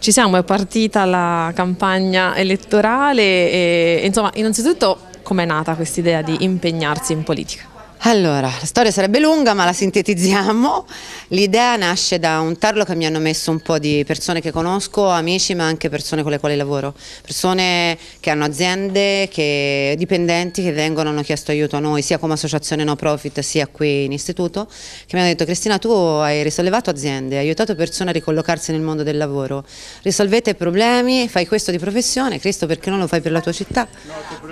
Ci siamo, è partita la campagna elettorale e insomma innanzitutto com'è nata questa idea di impegnarsi in politica? Allora, la storia sarebbe lunga ma la sintetizziamo. L'idea nasce da un tarlo che mi hanno messo un po' di persone che conosco, amici ma anche persone con le quali lavoro. Persone che hanno aziende, che, dipendenti che vengono, e hanno chiesto aiuto a noi sia come associazione no profit sia qui in istituto, che mi hanno detto Cristina tu hai risollevato aziende, hai aiutato persone a ricollocarsi nel mondo del lavoro, risolvete problemi, fai questo di professione, Cristo perché non lo fai per la tua città?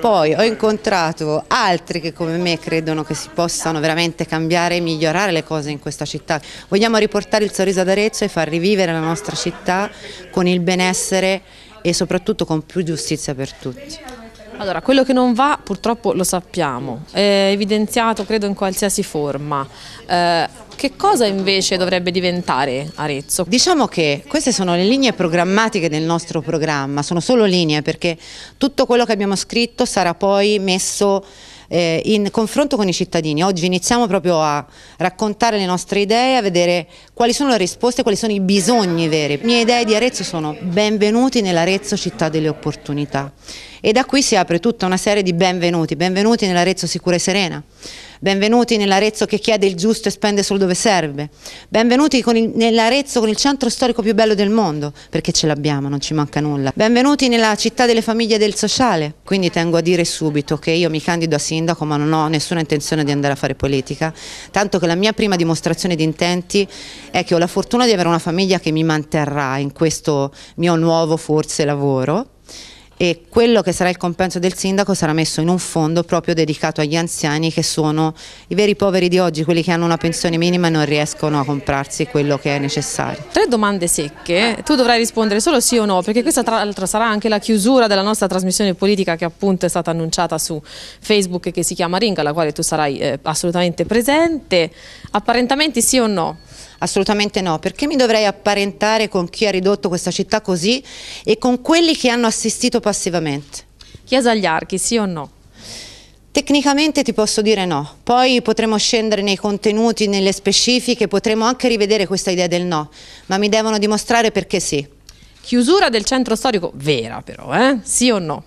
Poi ho incontrato altri che come me credono che si possano veramente cambiare e migliorare le cose in questa città. Vogliamo riportare il sorriso ad Arezzo e far rivivere la nostra città con il benessere e soprattutto con più giustizia per tutti. Allora, quello che non va purtroppo lo sappiamo, è evidenziato credo in qualsiasi forma. Eh, che cosa invece dovrebbe diventare Arezzo? Diciamo che queste sono le linee programmatiche del nostro programma, sono solo linee perché tutto quello che abbiamo scritto sarà poi messo eh, in confronto con i cittadini. Oggi iniziamo proprio a raccontare le nostre idee, a vedere quali sono le risposte, quali sono i bisogni veri. Le mie idee di Arezzo sono benvenuti nell'Arezzo città delle opportunità e da qui si apre tutta una serie di benvenuti, benvenuti nell'Arezzo sicura e serena benvenuti nell'Arezzo che chiede il giusto e spende solo dove serve, benvenuti nell'Arezzo con il centro storico più bello del mondo, perché ce l'abbiamo, non ci manca nulla, benvenuti nella città delle famiglie del sociale, quindi tengo a dire subito che io mi candido a sindaco ma non ho nessuna intenzione di andare a fare politica, tanto che la mia prima dimostrazione di intenti è che ho la fortuna di avere una famiglia che mi manterrà in questo mio nuovo forse lavoro e quello che sarà il compenso del sindaco sarà messo in un fondo proprio dedicato agli anziani che sono i veri poveri di oggi, quelli che hanno una pensione minima e non riescono a comprarsi quello che è necessario. Tre domande secche, tu dovrai rispondere solo sì o no, perché questa tra l'altro sarà anche la chiusura della nostra trasmissione politica che appunto è stata annunciata su Facebook che si chiama Ring, alla quale tu sarai eh, assolutamente presente. Apparentamenti sì o no? Assolutamente no, perché mi dovrei apparentare con chi ha ridotto questa città così e con quelli che hanno assistito passivamente. Chiesa agli archi, sì o no? Tecnicamente ti posso dire no, poi potremo scendere nei contenuti, nelle specifiche, potremo anche rivedere questa idea del no, ma mi devono dimostrare perché sì. Chiusura del centro storico, vera però, eh? sì o no?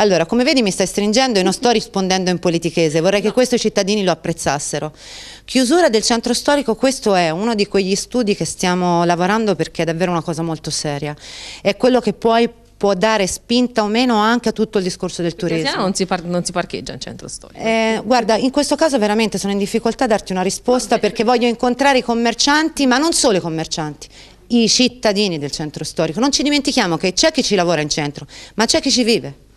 Allora, come vedi mi stai stringendo e non sto rispondendo in politichese, vorrei che questo i cittadini lo apprezzassero. Chiusura del centro storico, questo è uno di quegli studi che stiamo lavorando perché è davvero una cosa molto seria. È quello che poi può dare spinta o meno anche a tutto il discorso del Perché turismo. Non si, non si parcheggia in centro storico. Eh, guarda, in questo caso veramente sono in difficoltà a darti una risposta perché voglio incontrare i commercianti, ma non solo i commercianti, i cittadini del centro storico. Non ci dimentichiamo che c'è chi ci lavora in centro, ma c'è chi ci vive.